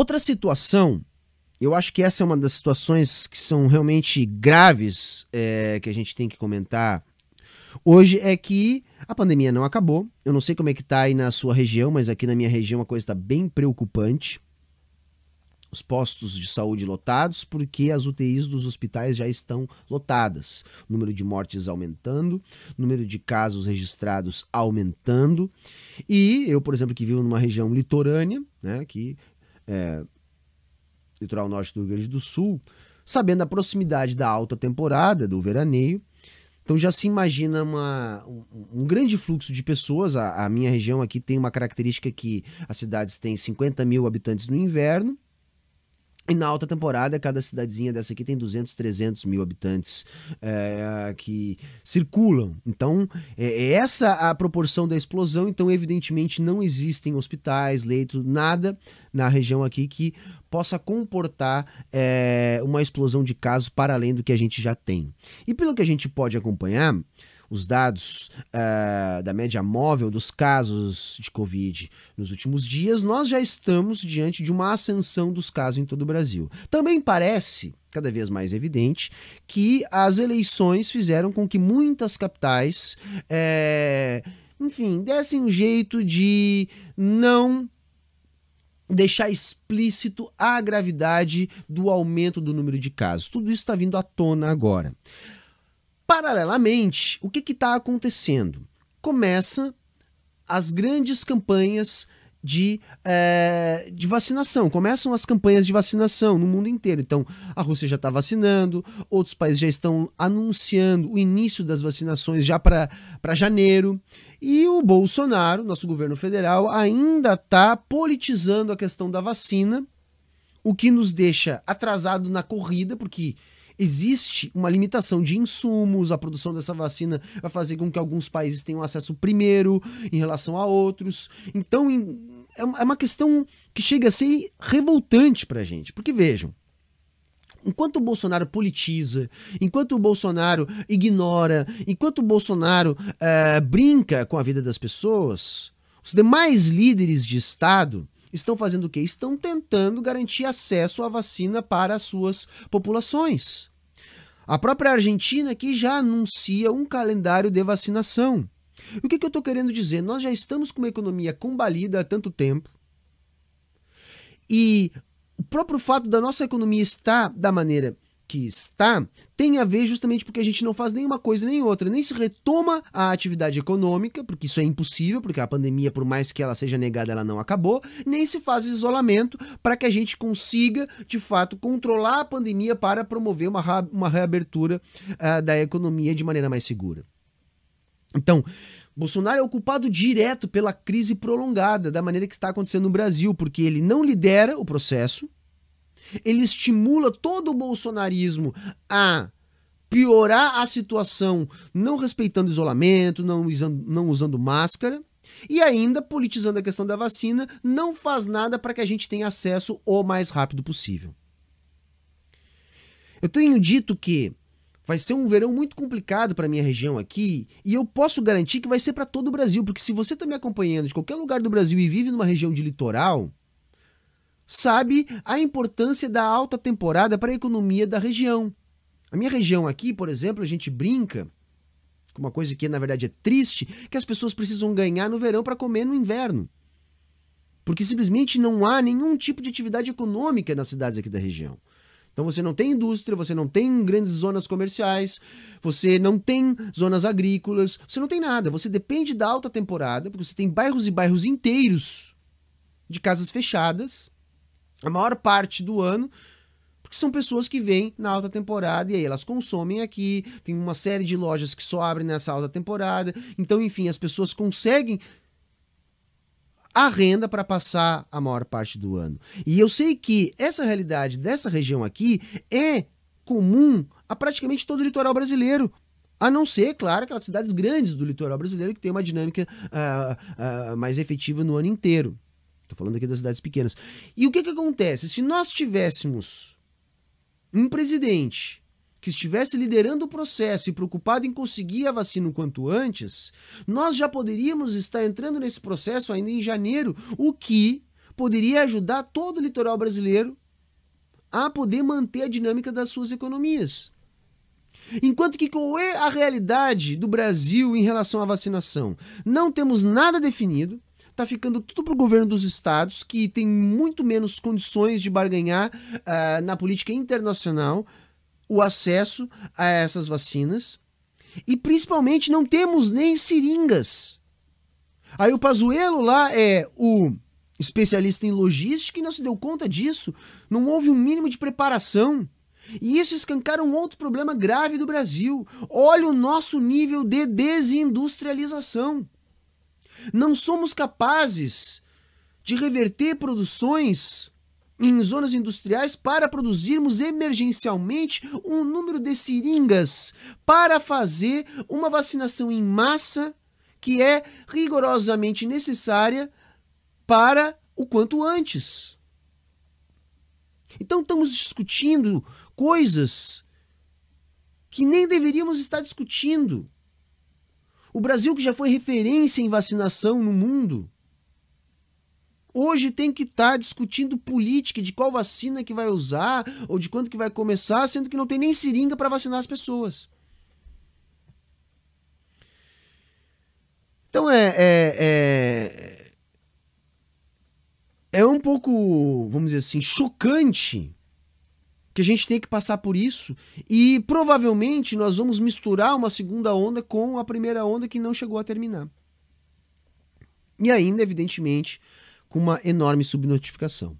Outra situação, eu acho que essa é uma das situações que são realmente graves é, que a gente tem que comentar hoje é que a pandemia não acabou. Eu não sei como é que tá aí na sua região, mas aqui na minha região a coisa está bem preocupante. Os postos de saúde lotados, porque as UTIs dos hospitais já estão lotadas. O número de mortes aumentando, número de casos registrados aumentando. E eu, por exemplo, que vivo numa região litorânea, né, que é, litoral norte do Rio Grande do Sul, sabendo a proximidade da alta temporada, do veraneio. Então já se imagina uma, um, um, grande fluxo de pessoas. A, a minha região aqui tem uma característica que as cidades têm 50 mil habitantes no inverno e na alta temporada, cada cidadezinha dessa aqui tem 200, 300 mil habitantes é, que circulam. Então, é, é essa a proporção da explosão. Então, evidentemente, não existem hospitais, leitos, nada na região aqui que possa comportar é, uma explosão de casos para além do que a gente já tem. E pelo que a gente pode acompanhar, os dados uh, da média móvel dos casos de Covid nos últimos dias, nós já estamos diante de uma ascensão dos casos em todo o Brasil. Também parece, cada vez mais evidente, que as eleições fizeram com que muitas capitais, é, enfim, dessem um jeito de não deixar explícito a gravidade do aumento do número de casos. Tudo isso está vindo à tona agora. Paralelamente, o que está acontecendo? Começa as grandes campanhas de, é, de vacinação. Começam as campanhas de vacinação no mundo inteiro. Então, a Rússia já está vacinando, outros países já estão anunciando o início das vacinações já para janeiro. E o Bolsonaro, nosso governo federal, ainda está politizando a questão da vacina, o que nos deixa atrasado na corrida, porque existe uma limitação de insumos, a produção dessa vacina vai fazer com que alguns países tenham acesso primeiro em relação a outros. Então, é, é uma questão que chega a ser revoltante para a gente. Porque vejam, Enquanto o Bolsonaro politiza, enquanto o Bolsonaro ignora, enquanto o Bolsonaro uh, brinca com a vida das pessoas, os demais líderes de Estado estão fazendo o quê? Estão tentando garantir acesso à vacina para as suas populações. A própria Argentina que já anuncia um calendário de vacinação. o que, que eu estou querendo dizer? Nós já estamos com uma economia combalida há tanto tempo e o próprio fato da nossa economia estar da maneira que está tem a ver justamente porque a gente não faz nenhuma coisa nem outra, nem se retoma a atividade econômica, porque isso é impossível, porque a pandemia, por mais que ela seja negada, ela não acabou, nem se faz isolamento para que a gente consiga, de fato, controlar a pandemia para promover uma, uma reabertura uh, da economia de maneira mais segura. Então, Bolsonaro é o culpado direto pela crise prolongada, da maneira que está acontecendo no Brasil, porque ele não lidera o processo, ele estimula todo o bolsonarismo a piorar a situação, não respeitando isolamento, não usando, não usando máscara. E ainda politizando a questão da vacina, não faz nada para que a gente tenha acesso o mais rápido possível. Eu tenho dito que vai ser um verão muito complicado para minha região aqui, e eu posso garantir que vai ser para todo o Brasil, porque se você está me acompanhando de qualquer lugar do Brasil e vive numa região de litoral, sabe a importância da alta temporada para a economia da região. A minha região aqui, por exemplo, a gente brinca com uma coisa que na verdade é triste, que as pessoas precisam ganhar no verão para comer no inverno. Porque simplesmente não há nenhum tipo de atividade econômica nas cidades aqui da região. Então você não tem indústria, você não tem grandes zonas comerciais, você não tem zonas agrícolas, você não tem nada. Você depende da alta temporada, porque você tem bairros e bairros inteiros de casas fechadas, a maior parte do ano, porque são pessoas que vêm na alta temporada e aí elas consomem aqui, tem uma série de lojas que só abrem nessa alta temporada. Então, enfim, as pessoas conseguem a renda para passar a maior parte do ano. E eu sei que essa realidade dessa região aqui é comum a praticamente todo o litoral brasileiro. A não ser, claro, aquelas cidades grandes do litoral brasileiro que tem uma dinâmica uh, uh, mais efetiva no ano inteiro. Estou falando aqui das cidades pequenas. E o que, que acontece? Se nós tivéssemos um presidente que estivesse liderando o processo e preocupado em conseguir a vacina o quanto antes, nós já poderíamos estar entrando nesse processo ainda em janeiro, o que poderia ajudar todo o litoral brasileiro a poder manter a dinâmica das suas economias. Enquanto que qual é a realidade do Brasil em relação à vacinação? Não temos nada definido, tá ficando tudo pro governo dos estados, que tem muito menos condições de barganhar uh, na política internacional o acesso a essas vacinas. E principalmente não temos nem seringas. Aí o Pazuello lá é o especialista em logística e não se deu conta disso. Não houve um mínimo de preparação. E isso escancara um outro problema grave do Brasil. Olha o nosso nível de desindustrialização. Não somos capazes de reverter produções em zonas industriais para produzirmos emergencialmente um número de seringas para fazer uma vacinação em massa que é rigorosamente necessária para o quanto antes. Então estamos discutindo coisas que nem deveríamos estar discutindo. O Brasil, que já foi referência em vacinação no mundo, hoje tem que estar tá discutindo política de qual vacina que vai usar ou de quando que vai começar, sendo que não tem nem seringa para vacinar as pessoas. Então é, é, é é um pouco, vamos dizer assim, chocante que a gente tem que passar por isso e provavelmente nós vamos misturar uma segunda onda com a primeira onda que não chegou a terminar. E ainda, evidentemente, com uma enorme subnotificação.